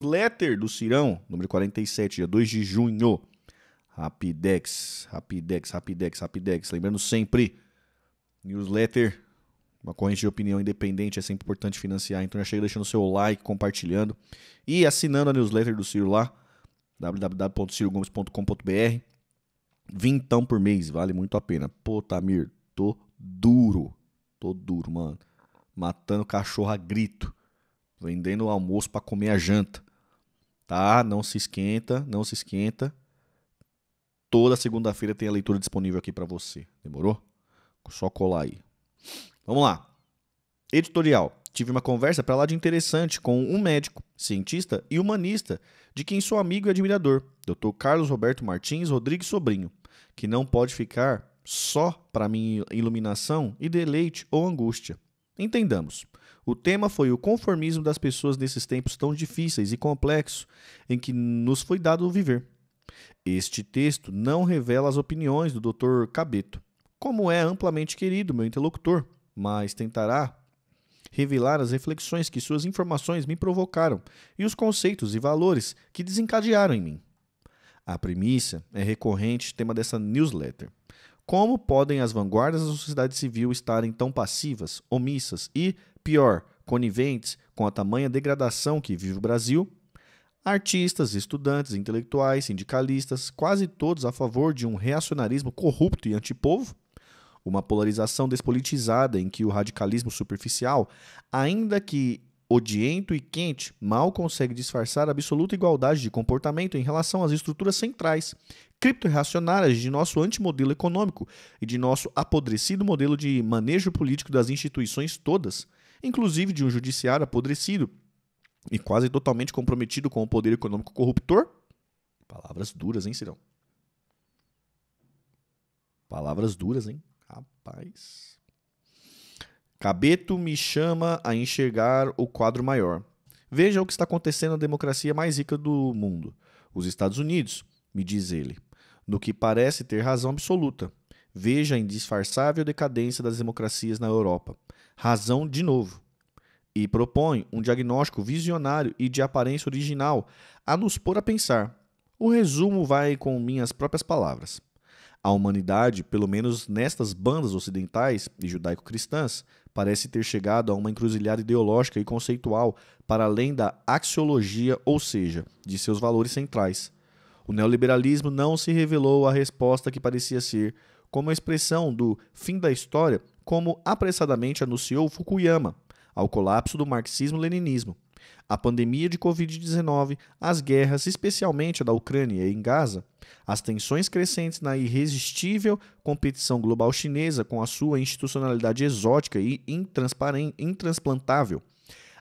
newsletter do Cirão, número 47, dia 2 de junho. Rapidex, Rapidex, Rapidex, Rapidex. Lembrando sempre, newsletter, uma corrente de opinião independente, é sempre importante financiar. Então já chega deixando seu like, compartilhando e assinando a newsletter do Ciro lá, www.cirogomes.com.br. Vintão por mês, vale muito a pena. Pô, Tamir, tô duro. Tô duro, mano. Matando cachorro a grito vendendo almoço para comer a janta tá? Não se esquenta, não se esquenta. Toda segunda-feira tem a leitura disponível aqui para você. Demorou? Só colar aí. Vamos lá. Editorial. Tive uma conversa para lá de interessante com um médico, cientista e humanista, de quem sou amigo e admirador, Dr. Carlos Roberto Martins Rodrigues Sobrinho, que não pode ficar só para minha iluminação e deleite ou angústia. Entendamos. O tema foi o conformismo das pessoas nesses tempos tão difíceis e complexos em que nos foi dado viver. Este texto não revela as opiniões do Dr. Cabeto, como é amplamente querido meu interlocutor, mas tentará revelar as reflexões que suas informações me provocaram e os conceitos e valores que desencadearam em mim. A premissa é recorrente tema dessa newsletter. Como podem as vanguardas da sociedade civil estarem tão passivas, omissas e Pior, coniventes com a tamanha degradação que vive o Brasil, artistas, estudantes, intelectuais, sindicalistas, quase todos a favor de um reacionarismo corrupto e antipovo, uma polarização despolitizada em que o radicalismo superficial, ainda que odiento e quente, mal consegue disfarçar a absoluta igualdade de comportamento em relação às estruturas centrais, criptorreacionárias de nosso antimodelo econômico e de nosso apodrecido modelo de manejo político das instituições todas, inclusive de um judiciário apodrecido e quase totalmente comprometido com o poder econômico corruptor? Palavras duras, hein, Cirão? Palavras duras, hein? Rapaz. Cabeto me chama a enxergar o quadro maior. Veja o que está acontecendo na democracia mais rica do mundo, os Estados Unidos, me diz ele, no que parece ter razão absoluta. Veja a indisfarçável decadência das democracias na Europa razão de novo. E propõe um diagnóstico visionário e de aparência original a nos pôr a pensar. O resumo vai com minhas próprias palavras. A humanidade, pelo menos nestas bandas ocidentais e judaico-cristãs, parece ter chegado a uma encruzilhada ideológica e conceitual para além da axiologia, ou seja, de seus valores centrais. O neoliberalismo não se revelou a resposta que parecia ser, como a expressão do fim da história como apressadamente anunciou Fukuyama, ao colapso do marxismo-leninismo. A pandemia de Covid-19, as guerras, especialmente a da Ucrânia e em Gaza, as tensões crescentes na irresistível competição global chinesa com a sua institucionalidade exótica e intransplantável,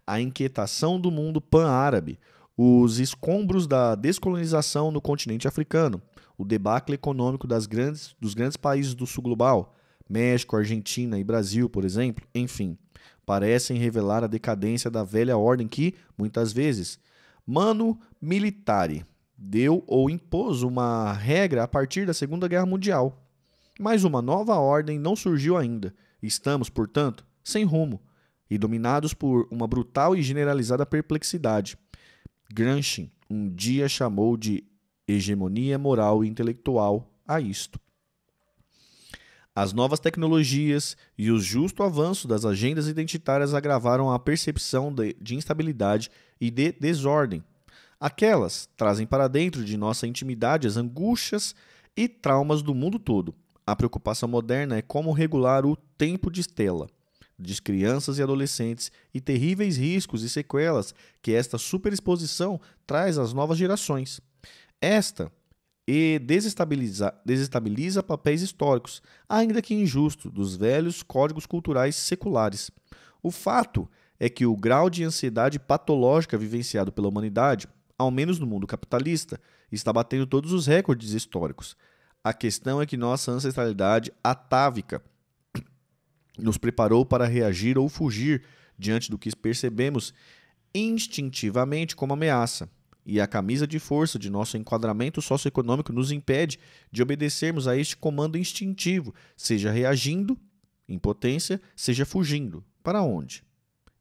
a inquietação do mundo pan-árabe, os escombros da descolonização no continente africano, o debacle econômico das grandes, dos grandes países do sul global, México, Argentina e Brasil, por exemplo, enfim, parecem revelar a decadência da velha ordem que, muitas vezes, Mano militare deu ou impôs uma regra a partir da Segunda Guerra Mundial. Mas uma nova ordem não surgiu ainda. Estamos, portanto, sem rumo e dominados por uma brutal e generalizada perplexidade. Gramsci um dia chamou de hegemonia moral e intelectual a isto. As novas tecnologias e o justo avanço das agendas identitárias agravaram a percepção de instabilidade e de desordem. Aquelas trazem para dentro de nossa intimidade as angústias e traumas do mundo todo. A preocupação moderna é como regular o tempo de estela de crianças e adolescentes e terríveis riscos e sequelas que esta superexposição traz às novas gerações. Esta e desestabiliza, desestabiliza papéis históricos, ainda que injusto, dos velhos códigos culturais seculares. O fato é que o grau de ansiedade patológica vivenciado pela humanidade, ao menos no mundo capitalista, está batendo todos os recordes históricos. A questão é que nossa ancestralidade atávica nos preparou para reagir ou fugir diante do que percebemos instintivamente como ameaça e a camisa de força de nosso enquadramento socioeconômico nos impede de obedecermos a este comando instintivo, seja reagindo, impotência, seja fugindo. Para onde?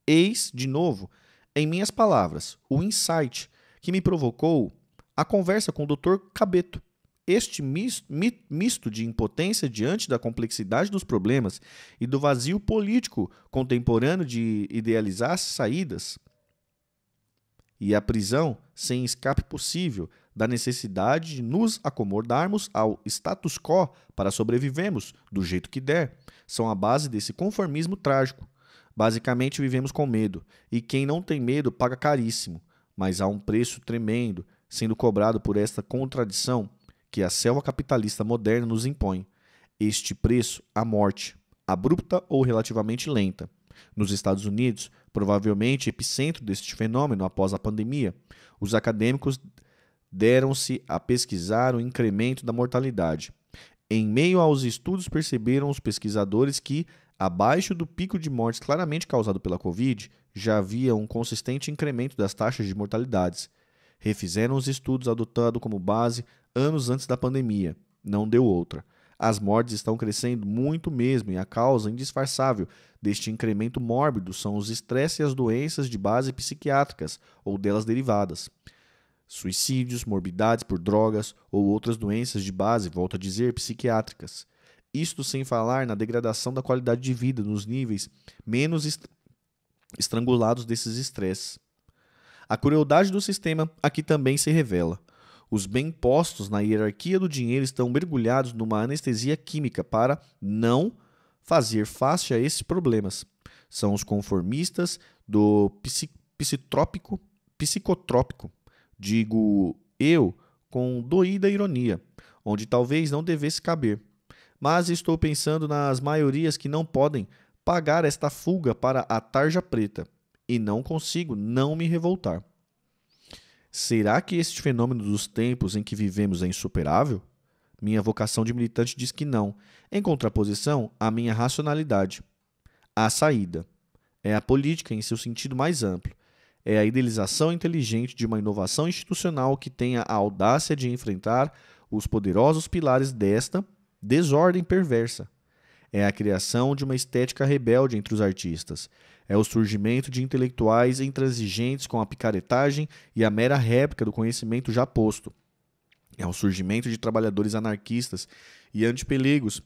Eis, de novo, em minhas palavras, o insight que me provocou a conversa com o Dr. Cabeto. Este misto de impotência diante da complexidade dos problemas e do vazio político contemporâneo de idealizar saídas e a prisão sem escape possível da necessidade de nos acomodarmos ao status quo para sobrevivermos do jeito que der, são a base desse conformismo trágico. Basicamente, vivemos com medo, e quem não tem medo paga caríssimo, mas há um preço tremendo sendo cobrado por esta contradição que a selva capitalista moderna nos impõe. Este preço, a morte, abrupta ou relativamente lenta. Nos Estados Unidos, provavelmente epicentro deste fenômeno após a pandemia, os acadêmicos deram-se a pesquisar o incremento da mortalidade. Em meio aos estudos, perceberam os pesquisadores que, abaixo do pico de mortes claramente causado pela Covid, já havia um consistente incremento das taxas de mortalidades. Refizeram os estudos adotando como base anos antes da pandemia. Não deu outra. As mortes estão crescendo muito mesmo e a causa indisfarçável deste incremento mórbido são os estresses e as doenças de base psiquiátricas ou delas derivadas. Suicídios, morbidades por drogas ou outras doenças de base, volto a dizer, psiquiátricas. Isto sem falar na degradação da qualidade de vida nos níveis menos est estrangulados desses estresses. A crueldade do sistema aqui também se revela. Os bem postos na hierarquia do dinheiro estão mergulhados numa anestesia química para não fazer face a esses problemas. São os conformistas do psi, psitrópico, psicotrópico. Digo eu com doída ironia, onde talvez não devesse caber. Mas estou pensando nas maiorias que não podem pagar esta fuga para a tarja preta e não consigo não me revoltar. Será que este fenômeno dos tempos em que vivemos é insuperável? Minha vocação de militante diz que não, em contraposição à minha racionalidade. A saída é a política em seu sentido mais amplo. É a idealização inteligente de uma inovação institucional que tenha a audácia de enfrentar os poderosos pilares desta desordem perversa é a criação de uma estética rebelde entre os artistas. É o surgimento de intelectuais intransigentes com a picaretagem e a mera réplica do conhecimento já posto. É o surgimento de trabalhadores anarquistas e antipeligos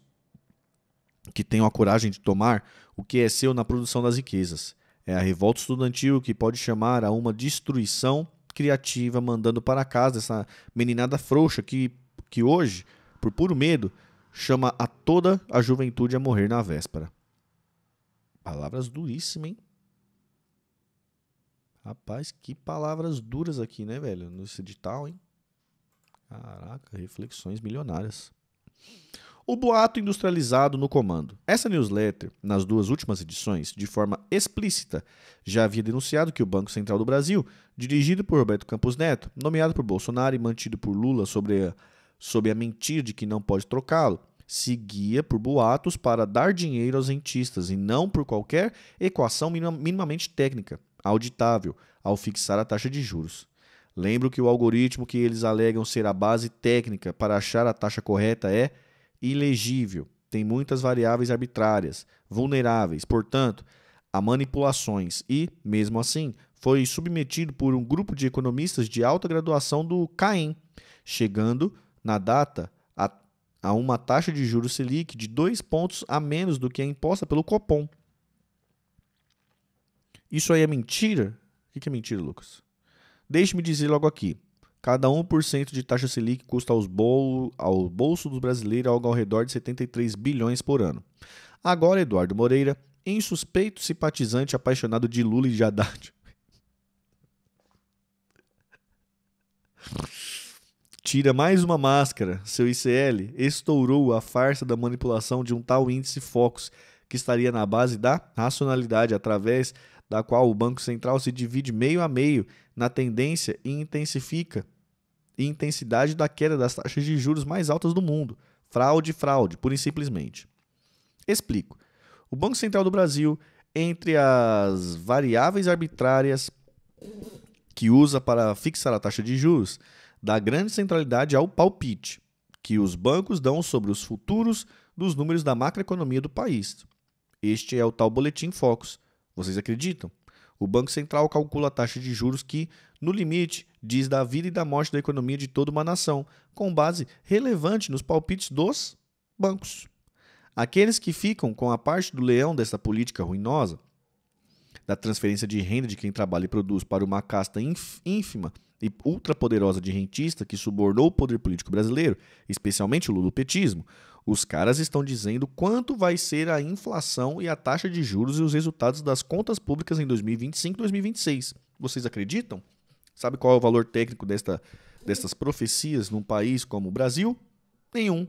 que tenham a coragem de tomar o que é seu na produção das riquezas. É a revolta estudantil que pode chamar a uma destruição criativa, mandando para casa essa meninada frouxa que, que hoje, por puro medo, chama a toda a juventude a morrer na véspera. Palavras duríssimas, hein? Rapaz, que palavras duras aqui, né, velho? Nesse edital, hein? Caraca, reflexões milionárias. O boato industrializado no comando. Essa newsletter, nas duas últimas edições, de forma explícita, já havia denunciado que o Banco Central do Brasil, dirigido por Roberto Campos Neto, nomeado por Bolsonaro e mantido por Lula sobre a sob a mentira de que não pode trocá-lo, seguia por boatos para dar dinheiro aos rentistas e não por qualquer equação minimamente técnica, auditável, ao fixar a taxa de juros. Lembro que o algoritmo que eles alegam ser a base técnica para achar a taxa correta é ilegível, tem muitas variáveis arbitrárias, vulneráveis, portanto, a manipulações e, mesmo assim, foi submetido por um grupo de economistas de alta graduação do CAEM, chegando na data a, a uma taxa de juros Selic de dois pontos a menos do que a é imposta pelo Copom. Isso aí é mentira? O que é mentira, Lucas? Deixe-me dizer logo aqui. Cada 1% de taxa Selic custa aos bol ao bolso dos brasileiros algo ao redor de 73 bilhões por ano. Agora, Eduardo Moreira, insuspeito simpatizante apaixonado de Lula e de Haddad. Tira mais uma máscara. Seu ICL estourou a farsa da manipulação de um tal índice Focus, que estaria na base da racionalidade, através da qual o Banco Central se divide meio a meio na tendência e intensifica e intensidade da queda das taxas de juros mais altas do mundo. Fraude, fraude, pura e simplesmente. Explico. O Banco Central do Brasil, entre as variáveis arbitrárias que usa para fixar a taxa de juros, da grande centralidade ao palpite que os bancos dão sobre os futuros dos números da macroeconomia do país. Este é o tal boletim Focus. Vocês acreditam? O Banco Central calcula a taxa de juros que, no limite, diz da vida e da morte da economia de toda uma nação, com base relevante nos palpites dos bancos. Aqueles que ficam com a parte do leão dessa política ruinosa, da transferência de renda de quem trabalha e produz para uma casta ínfima e ultrapoderosa de rentista que subornou o poder político brasileiro, especialmente o lulopetismo, os caras estão dizendo quanto vai ser a inflação e a taxa de juros e os resultados das contas públicas em 2025 e 2026. Vocês acreditam? Sabe qual é o valor técnico desta, destas profecias num país como o Brasil? Nenhum.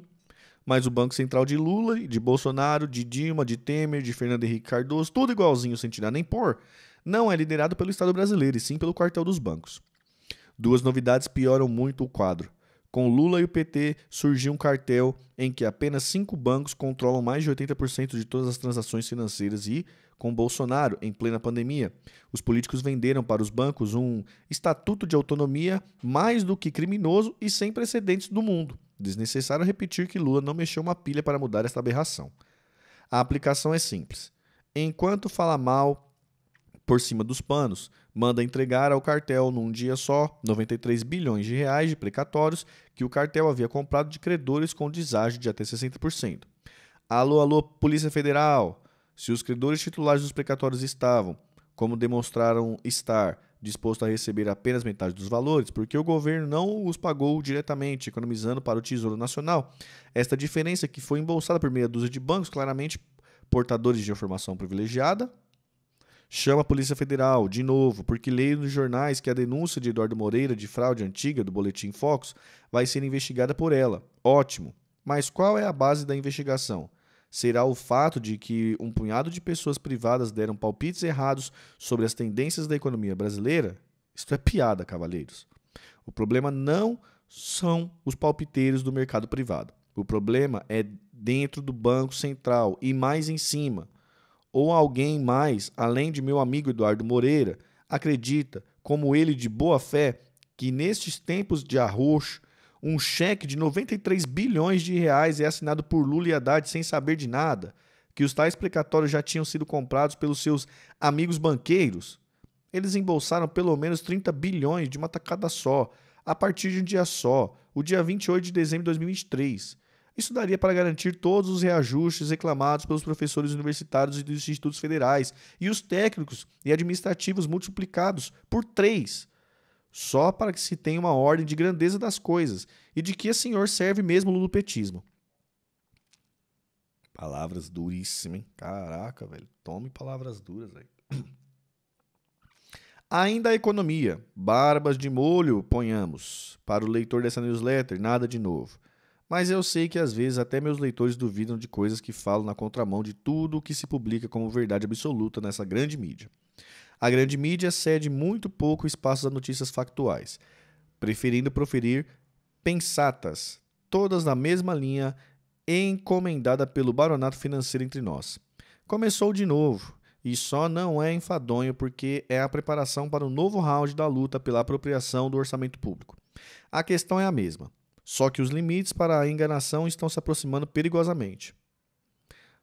Mas o Banco Central de Lula, de Bolsonaro, de Dilma, de Temer, de Fernando Henrique Cardoso, tudo igualzinho sem tirar nem pôr, não é liderado pelo Estado brasileiro, e sim pelo quartel dos bancos. Duas novidades pioram muito o quadro. Com Lula e o PT, surgiu um cartel em que apenas cinco bancos controlam mais de 80% de todas as transações financeiras e, com Bolsonaro, em plena pandemia, os políticos venderam para os bancos um estatuto de autonomia mais do que criminoso e sem precedentes do mundo. Desnecessário repetir que Lula não mexeu uma pilha para mudar esta aberração. A aplicação é simples. Enquanto fala mal, por cima dos panos, manda entregar ao cartel num dia só 93 bilhões de reais de precatórios que o cartel havia comprado de credores com deságio de até 60%. Alô, alô, Polícia Federal! Se os credores titulares dos precatórios estavam, como demonstraram estar, disposto a receber apenas metade dos valores, porque o governo não os pagou diretamente, economizando para o Tesouro Nacional. Esta diferença que foi embolsada por meia dúzia de bancos, claramente portadores de informação privilegiada, Chama a Polícia Federal, de novo, porque leio nos jornais que a denúncia de Eduardo Moreira de fraude antiga do Boletim Fox vai ser investigada por ela. Ótimo. Mas qual é a base da investigação? Será o fato de que um punhado de pessoas privadas deram palpites errados sobre as tendências da economia brasileira? Isto é piada, cavaleiros. O problema não são os palpiteiros do mercado privado. O problema é dentro do Banco Central e mais em cima ou alguém mais, além de meu amigo Eduardo Moreira, acredita, como ele de boa fé, que nestes tempos de arroxo, um cheque de 93 bilhões de reais é assinado por Lula e Haddad sem saber de nada, que os tais precatórios já tinham sido comprados pelos seus amigos banqueiros. Eles embolsaram pelo menos 30 bilhões de uma tacada só, a partir de um dia só, o dia 28 de dezembro de 2023. Isso daria para garantir todos os reajustes reclamados pelos professores universitários e dos institutos federais e os técnicos e administrativos multiplicados por três, só para que se tenha uma ordem de grandeza das coisas e de que a senhor serve mesmo o lulupetismo. Palavras duríssimas, hein? Caraca, velho. Tome palavras duras aí. Ainda a economia. Barbas de molho, ponhamos. Para o leitor dessa newsletter, nada de novo. Mas eu sei que às vezes até meus leitores duvidam de coisas que falo na contramão de tudo o que se publica como verdade absoluta nessa grande mídia. A grande mídia cede muito pouco espaço a notícias factuais, preferindo proferir pensatas, todas na mesma linha encomendada pelo baronato financeiro entre nós. Começou de novo, e só não é enfadonho porque é a preparação para o um novo round da luta pela apropriação do orçamento público. A questão é a mesma. Só que os limites para a enganação estão se aproximando perigosamente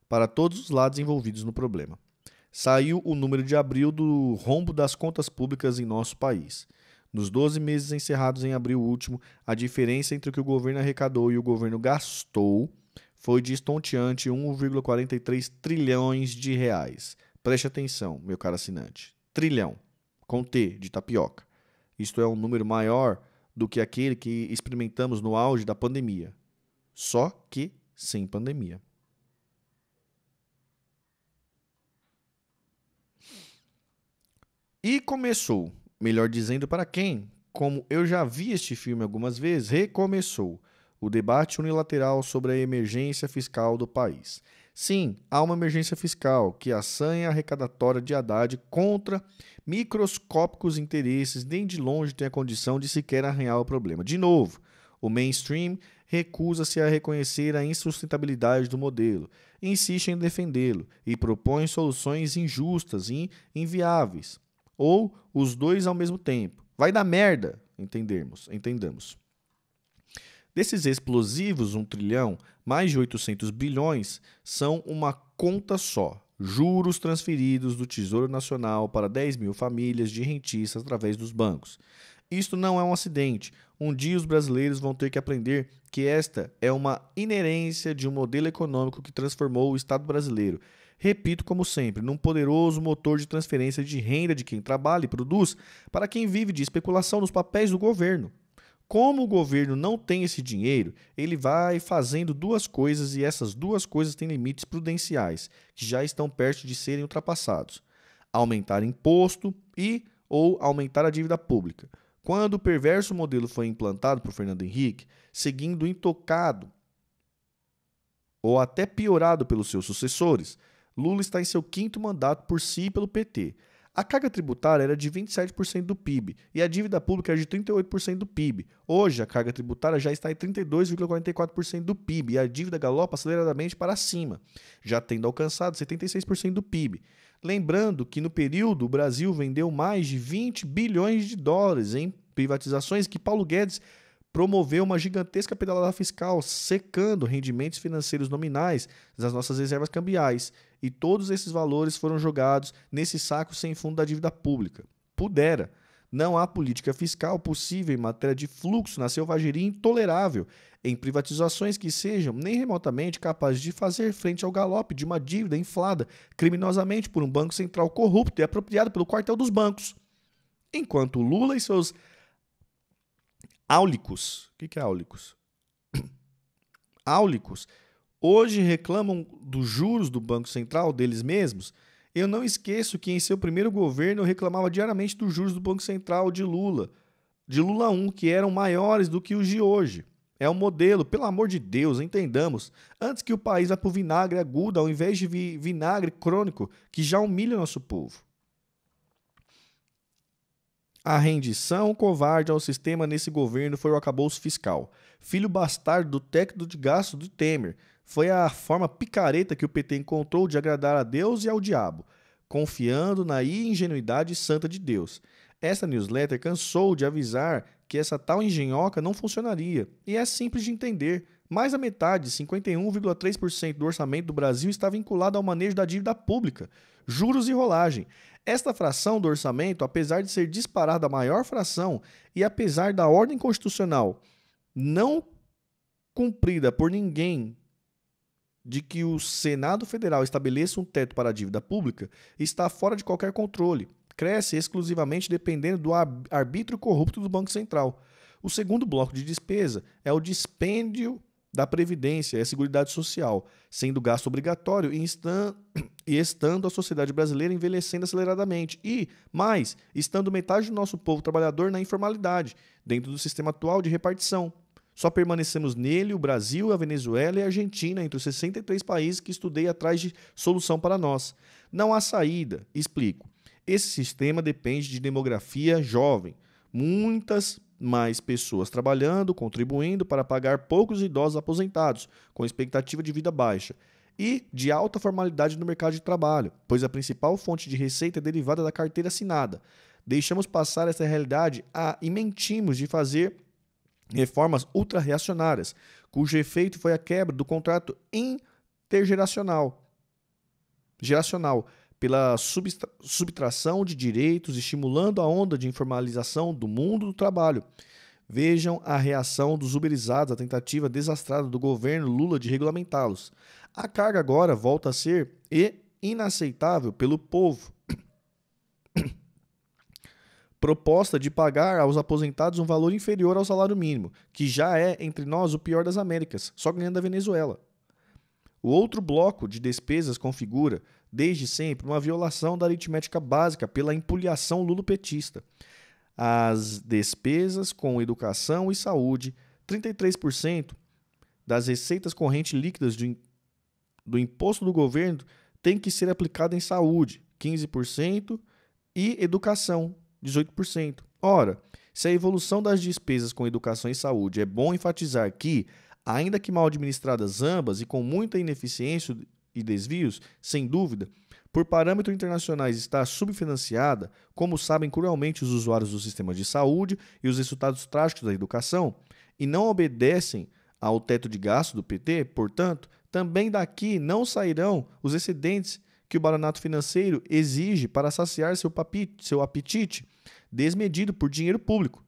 para todos os lados envolvidos no problema. Saiu o número de abril do rombo das contas públicas em nosso país. Nos 12 meses encerrados em abril último, a diferença entre o que o governo arrecadou e o governo gastou foi de estonteante 1,43 trilhões de reais. Preste atenção, meu caro assinante. Trilhão, com T, de tapioca. Isto é um número maior do que aquele que experimentamos no auge da pandemia, só que sem pandemia. E começou, melhor dizendo, para quem, como eu já vi este filme algumas vezes, recomeçou o debate unilateral sobre a emergência fiscal do país. Sim, há uma emergência fiscal que assanha é a arrecadatória de Haddad contra microscópicos interesses, nem de longe tem a condição de sequer arranhar o problema. De novo, o mainstream recusa-se a reconhecer a insustentabilidade do modelo, insiste em defendê-lo e propõe soluções injustas e inviáveis, ou os dois ao mesmo tempo. Vai dar merda, entendermos, entendamos. Desses explosivos, um trilhão, mais de 800 bilhões são uma conta só. Juros transferidos do Tesouro Nacional para 10 mil famílias de rentistas através dos bancos. Isto não é um acidente. Um dia os brasileiros vão ter que aprender que esta é uma inerência de um modelo econômico que transformou o Estado brasileiro. Repito, como sempre, num poderoso motor de transferência de renda de quem trabalha e produz para quem vive de especulação nos papéis do governo. Como o governo não tem esse dinheiro, ele vai fazendo duas coisas e essas duas coisas têm limites prudenciais, que já estão perto de serem ultrapassados: aumentar imposto e ou aumentar a dívida pública. Quando o perverso modelo foi implantado por Fernando Henrique, seguindo intocado ou até piorado pelos seus sucessores, Lula está em seu quinto mandato por si e pelo PT, a carga tributária era de 27% do PIB e a dívida pública era de 38% do PIB. Hoje, a carga tributária já está em 32,44% do PIB e a dívida galopa aceleradamente para cima, já tendo alcançado 76% do PIB. Lembrando que no período o Brasil vendeu mais de 20 bilhões de dólares em privatizações que Paulo Guedes promoveu uma gigantesca pedalada fiscal, secando rendimentos financeiros nominais das nossas reservas cambiais e todos esses valores foram jogados nesse saco sem fundo da dívida pública. Pudera. Não há política fiscal possível em matéria de fluxo na selvageria intolerável, em privatizações que sejam nem remotamente capazes de fazer frente ao galope de uma dívida inflada criminosamente por um banco central corrupto e apropriado pelo quartel dos bancos. Enquanto Lula e seus áulicos. O que, que é áulicos? áulicos hoje reclamam dos juros do Banco Central deles mesmos. Eu não esqueço que em seu primeiro governo eu reclamava diariamente dos juros do Banco Central de Lula, de Lula 1, que eram maiores do que os de hoje. É o um modelo, pelo amor de Deus, entendamos. Antes que o país vá para o vinagre agudo, ao invés de vi vinagre crônico, que já humilha nosso povo. A rendição covarde ao sistema nesse governo foi o acabouço fiscal, filho bastardo do técnico de gasto do Temer, foi a forma picareta que o PT encontrou de agradar a Deus e ao diabo, confiando na ingenuidade santa de Deus. Essa newsletter cansou de avisar que essa tal engenhoca não funcionaria, e é simples de entender. Mais da metade, 51,3% do orçamento do Brasil está vinculado ao manejo da dívida pública, juros e rolagem. Esta fração do orçamento, apesar de ser disparada a maior fração e apesar da ordem constitucional não cumprida por ninguém de que o Senado Federal estabeleça um teto para a dívida pública está fora de qualquer controle. Cresce exclusivamente dependendo do arbítrio corrupto do Banco Central. O segundo bloco de despesa é o dispêndio da Previdência e a Seguridade Social, sendo gasto obrigatório e, estan... e estando a sociedade brasileira envelhecendo aceleradamente e, mais, estando metade do nosso povo trabalhador na informalidade, dentro do sistema atual de repartição, só permanecemos nele o Brasil, a Venezuela e a Argentina, entre os 63 países que estudei atrás de solução para nós. Não há saída, explico. Esse sistema depende de demografia jovem. Muitas mais pessoas trabalhando, contribuindo para pagar poucos idosos aposentados, com expectativa de vida baixa, e de alta formalidade no mercado de trabalho, pois a principal fonte de receita é derivada da carteira assinada. Deixamos passar essa realidade a, ah, e mentimos de fazer reformas ultra-reacionárias, cujo efeito foi a quebra do contrato intergeracional geracional pela subtração de direitos, estimulando a onda de informalização do mundo do trabalho. Vejam a reação dos uberizados à tentativa desastrada do governo Lula de regulamentá-los. A carga agora volta a ser inaceitável pelo povo proposta de pagar aos aposentados um valor inferior ao salário mínimo, que já é, entre nós, o pior das Américas, só ganhando a Venezuela. O outro bloco de despesas configura, desde sempre, uma violação da aritmética básica pela empulhação lulopetista. As despesas com educação e saúde, 33% das receitas correntes líquidas do, do imposto do governo tem que ser aplicada em saúde, 15%, e educação, 18%. Ora, se a evolução das despesas com educação e saúde é bom enfatizar que, ainda que mal administradas ambas e com muita ineficiência e desvios, sem dúvida, por parâmetros internacionais está subfinanciada, como sabem cruelmente os usuários do sistema de saúde e os resultados trágicos da educação, e não obedecem ao teto de gasto do PT, portanto, também daqui não sairão os excedentes que o baronato financeiro exige para saciar seu, papite, seu apetite desmedido por dinheiro público.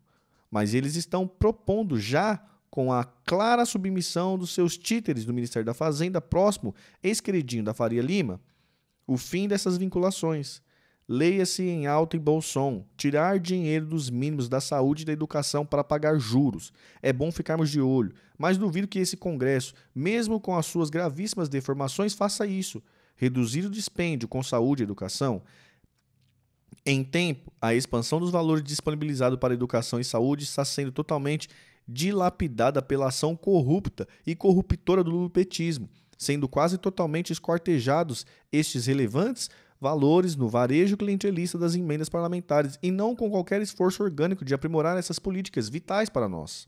Mas eles estão propondo já com a clara submissão dos seus títeres do Ministério da Fazenda, próximo ex-queridinho da Faria Lima, o fim dessas vinculações. Leia-se em alto e bom som. Tirar dinheiro dos mínimos da saúde e da educação para pagar juros. É bom ficarmos de olho, mas duvido que esse Congresso, mesmo com as suas gravíssimas deformações, faça isso reduzir o dispêndio com saúde e educação, em tempo, a expansão dos valores disponibilizados para educação e saúde está sendo totalmente dilapidada pela ação corrupta e corruptora do lupetismo, sendo quase totalmente escortejados estes relevantes valores no varejo clientelista das emendas parlamentares e não com qualquer esforço orgânico de aprimorar essas políticas vitais para nós.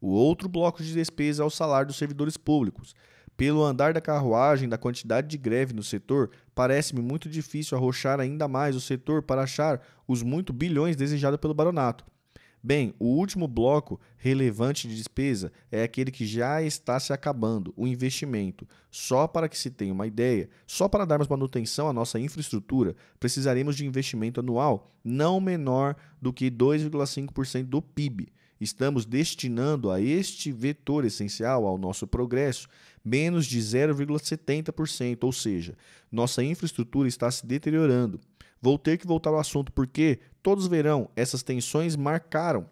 O outro bloco de despesa é o salário dos servidores públicos. Pelo andar da carruagem da quantidade de greve no setor, parece-me muito difícil arrochar ainda mais o setor para achar os muito bilhões desejados pelo baronato. Bem, o último bloco relevante de despesa é aquele que já está se acabando, o investimento. Só para que se tenha uma ideia, só para darmos manutenção à nossa infraestrutura, precisaremos de investimento anual não menor do que 2,5% do PIB. Estamos destinando a este vetor essencial ao nosso progresso menos de 0,70%, ou seja, nossa infraestrutura está se deteriorando. Vou ter que voltar ao assunto porque todos verão, essas tensões marcaram.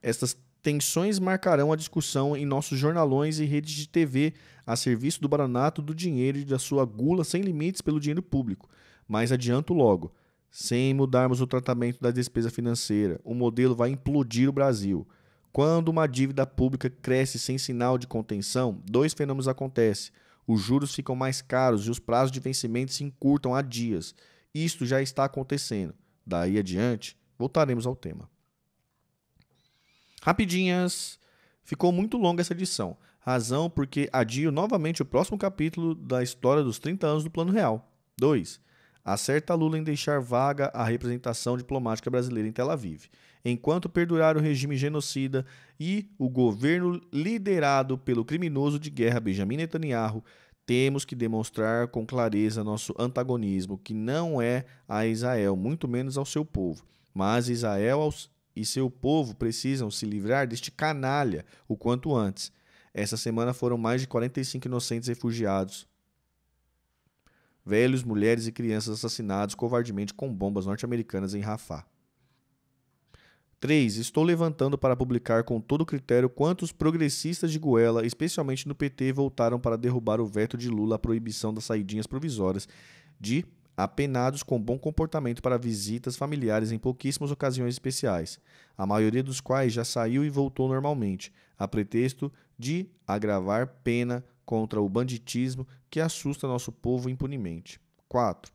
Essas tensões marcarão a discussão em nossos jornalões e redes de TV a serviço do baranato do dinheiro e da sua gula sem limites pelo dinheiro público. Mas adianto logo, sem mudarmos o tratamento da despesa financeira, o modelo vai implodir o Brasil. Quando uma dívida pública cresce sem sinal de contenção, dois fenômenos acontecem. Os juros ficam mais caros e os prazos de vencimento se encurtam a dias. Isto já está acontecendo. Daí adiante, voltaremos ao tema. Rapidinhas! Ficou muito longa essa edição, razão porque adio novamente o próximo capítulo da história dos 30 anos do Plano Real. 2. Acerta Lula em deixar vaga a representação diplomática brasileira em Tel Aviv enquanto perdurar o regime genocida e o governo liderado pelo criminoso de guerra Benjamin Netanyahu, temos que demonstrar com clareza nosso antagonismo, que não é a Israel, muito menos ao seu povo. Mas Israel e seu povo precisam se livrar deste canalha o quanto antes. Essa semana foram mais de 45 inocentes refugiados, velhos, mulheres e crianças assassinados covardemente com bombas norte-americanas em Rafah. 3. Estou levantando para publicar com todo critério quantos progressistas de goela, especialmente no PT, voltaram para derrubar o veto de Lula à proibição das saidinhas provisórias de apenados com bom comportamento para visitas familiares em pouquíssimas ocasiões especiais, a maioria dos quais já saiu e voltou normalmente, a pretexto de agravar pena contra o banditismo que assusta nosso povo impunemente. 4.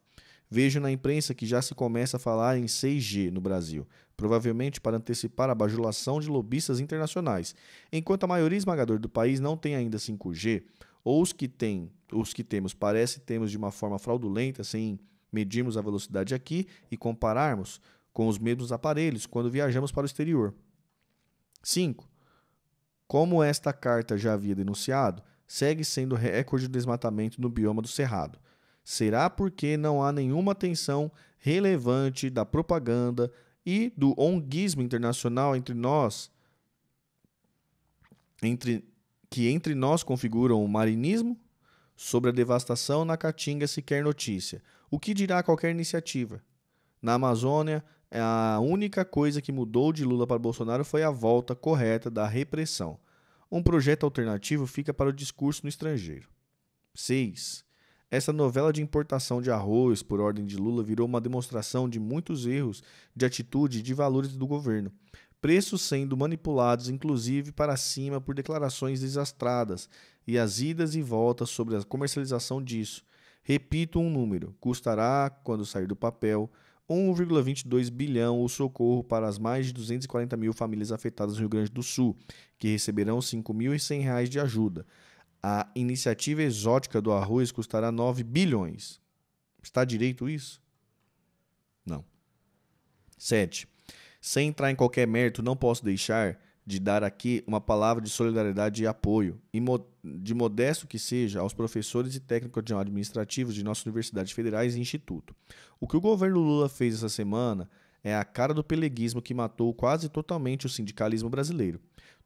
Vejo na imprensa que já se começa a falar em 6G no Brasil, provavelmente para antecipar a bajulação de lobistas internacionais. Enquanto a maioria esmagadora do país não tem ainda 5G, ou os que tem, os que temos parece temos de uma forma fraudulenta, sem medirmos a velocidade aqui e compararmos com os mesmos aparelhos quando viajamos para o exterior. 5. Como esta carta já havia denunciado, segue sendo recorde de desmatamento no bioma do Cerrado será porque não há nenhuma atenção relevante da propaganda e do onguismo internacional entre nós, entre, que entre nós configuram o marinismo? Sobre a devastação na Caatinga sequer notícia. O que dirá qualquer iniciativa? Na Amazônia, a única coisa que mudou de Lula para Bolsonaro foi a volta correta da repressão. Um projeto alternativo fica para o discurso no estrangeiro. 6. Essa novela de importação de arroz por ordem de Lula virou uma demonstração de muitos erros de atitude e de valores do governo. Preços sendo manipulados, inclusive para cima, por declarações desastradas e as idas e voltas sobre a comercialização disso. Repito um número: custará, quando sair do papel, 1,22 bilhão o socorro para as mais de 240 mil famílias afetadas no Rio Grande do Sul, que receberão R$ 5.100 de ajuda. A iniciativa exótica do arroz custará 9 bilhões. Está direito isso? Não. 7. Sem entrar em qualquer mérito, não posso deixar de dar aqui uma palavra de solidariedade e apoio, de modesto que seja, aos professores e técnicos administrativos de nossas universidades federais e instituto. O que o governo Lula fez essa semana é a cara do peleguismo que matou quase totalmente o sindicalismo brasileiro.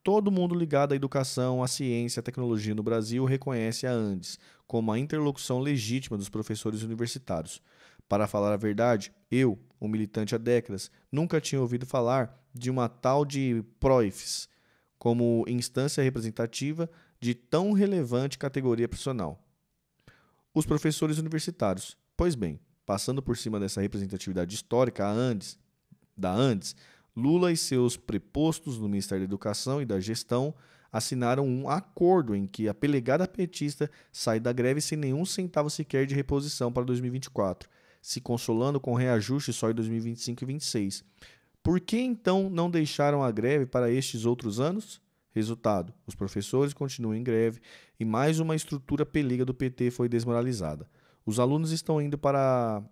Todo mundo ligado à educação, à ciência, à tecnologia no Brasil reconhece a Andes como a interlocução legítima dos professores universitários. Para falar a verdade, eu, um militante há décadas, nunca tinha ouvido falar de uma tal de Proifes como instância representativa de tão relevante categoria profissional. Os professores universitários. Pois bem, passando por cima dessa representatividade histórica a Andes, da Andes, Lula e seus prepostos no Ministério da Educação e da Gestão assinaram um acordo em que a pelegada petista sai da greve sem nenhum centavo sequer de reposição para 2024, se consolando com reajuste só em 2025 e 2026. Por que então não deixaram a greve para estes outros anos? Resultado: os professores continuam em greve e mais uma estrutura peliga do PT foi desmoralizada. Os alunos estão indo para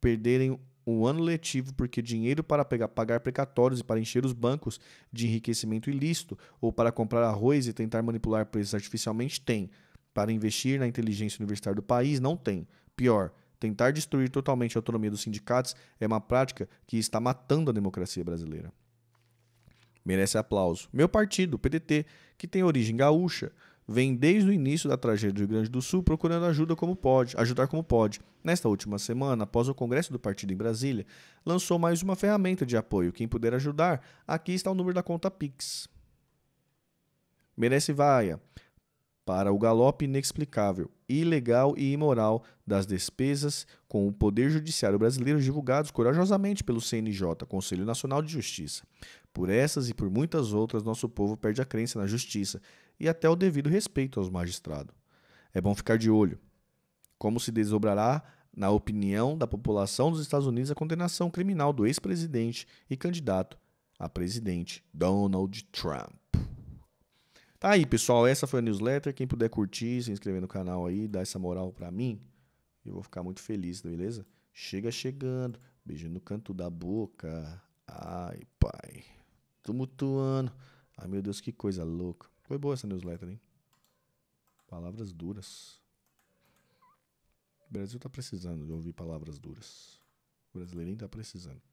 perderem um ano letivo porque dinheiro para pegar, pagar precatórios e para encher os bancos de enriquecimento ilícito ou para comprar arroz e tentar manipular preços artificialmente tem. Para investir na inteligência universitária do país não tem. Pior, tentar destruir totalmente a autonomia dos sindicatos é uma prática que está matando a democracia brasileira. Merece aplauso. Meu partido, o PDT, que tem origem gaúcha, vem desde o início da tragédia do Rio Grande do Sul procurando ajuda como pode, ajudar como pode. Nesta última semana, após o congresso do partido em Brasília, lançou mais uma ferramenta de apoio. Quem puder ajudar, aqui está o número da conta Pix. Merece vaia para o galope inexplicável ilegal e imoral das despesas com o Poder Judiciário Brasileiro, divulgados corajosamente pelo CNJ, Conselho Nacional de Justiça. Por essas e por muitas outras, nosso povo perde a crença na justiça e até o devido respeito aos magistrados. É bom ficar de olho. Como se desdobrará na opinião da população dos Estados Unidos, a condenação criminal do ex-presidente e candidato a presidente Donald Trump. Tá aí, pessoal. Essa foi a newsletter. Quem puder curtir, se inscrever no canal aí, dar essa moral pra mim, eu vou ficar muito feliz, beleza? Chega chegando. Beijo no canto da boca. Ai, pai. Tumultuando. Ai, meu Deus, que coisa louca. Foi boa essa newsletter, hein? Palavras duras. O Brasil tá precisando de ouvir palavras duras. O brasileirinho tá precisando.